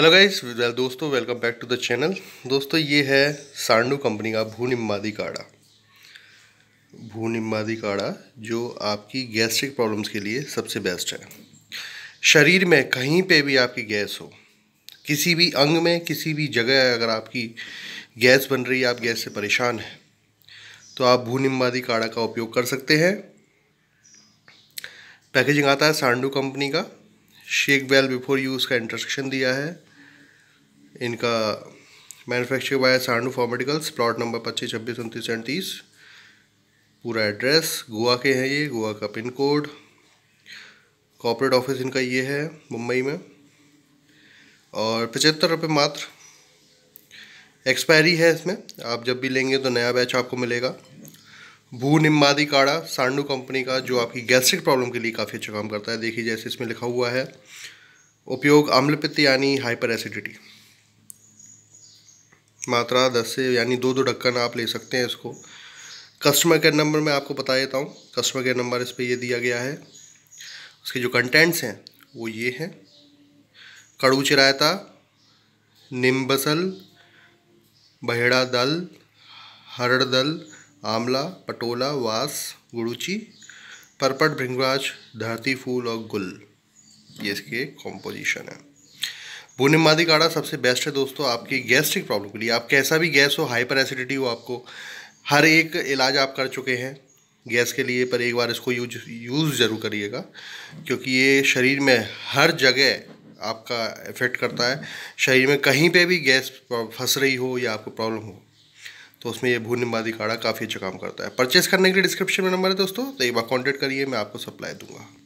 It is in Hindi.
हेलो गाइस दोस्तों welcome back to the channel दोस्तों ये है सांडू कंपनी का भू निम्बादी काढ़ा भू निम्बादी काढ़ा जो आपकी गैस्ट्रिक प्रॉब्लम्स के लिए सबसे बेस्ट है शरीर में कहीं पे भी आपकी गैस हो किसी भी अंग में किसी भी जगह अगर आपकी गैस बन रही है आप गैस से परेशान हैं तो आप भू निम्बादी काढ़ा का उपयोग कर सकते हैं पैकेजिंग आता है सांडू कंपनी का शेक वेल बिफोर यूज़ का इंस्ट्रक्शन दिया है इनका manufacturing by Sandu pharmaceuticals plot number पच्चीस छब्बीस उनतीस सैंतीस पूरा एड्रेस गोवा के हैं ये गोवा का पिन कोड कॉपरेट ऑफिस इनका ये है मुंबई में और पचहत्तर रुपये मात्र एक्सपायरी है इसमें आप जब भी लेंगे तो नया बैच आपको मिलेगा भू निम्बादी काढ़ा सांडू कंपनी का जो आपकी गैस्ट्रिक प्रॉब्लम के लिए काफ़ी अच्छा काम करता है देखिए जैसे इसमें लिखा हुआ है उपयोग अम्लपित्त यानी हाइपर एसिडिटी मात्रा दस से यानी दो दो ढक्कन आप ले सकते हैं इसको कस्टमर केयर नंबर मैं आपको बता देता हूँ कस्टमर केयर नंबर इस पर यह दिया गया है उसके जो कंटेंट्स हैं वो ये हैं कड़ू चिरायता निम्बसल बहेड़ा दल हरड़ दल आमला पटोला वास गुड़ूची परपट भृंगराज धरती फूल और गुल ये इसके कॉम्पोजिशन है बोनेमादी काढ़ा सबसे बेस्ट है दोस्तों आपकी गैस्ट्रिक प्रॉब्लम के लिए आप कैसा भी गैस हो हाइपर एसिडिटी हो आपको हर एक इलाज आप कर चुके हैं गैस के लिए पर एक बार इसको यूज यूज़ ज़रूर करिएगा क्योंकि ये शरीर में हर जगह आपका इफ़ेक्ट करता है शरीर में कहीं पे भी गैस फंस रही हो या आपको प्रॉब्लम हो तो उसमें ये भून निम्बादी काढ़ा काफ़ी अच्छा काम करता है परचेस करने के लिए डिस्क्रिप्शन में नंबर है दोस्तों तो एक बार कॉन्टेक्ट करिए मैं आपको सप्लाई दूंगा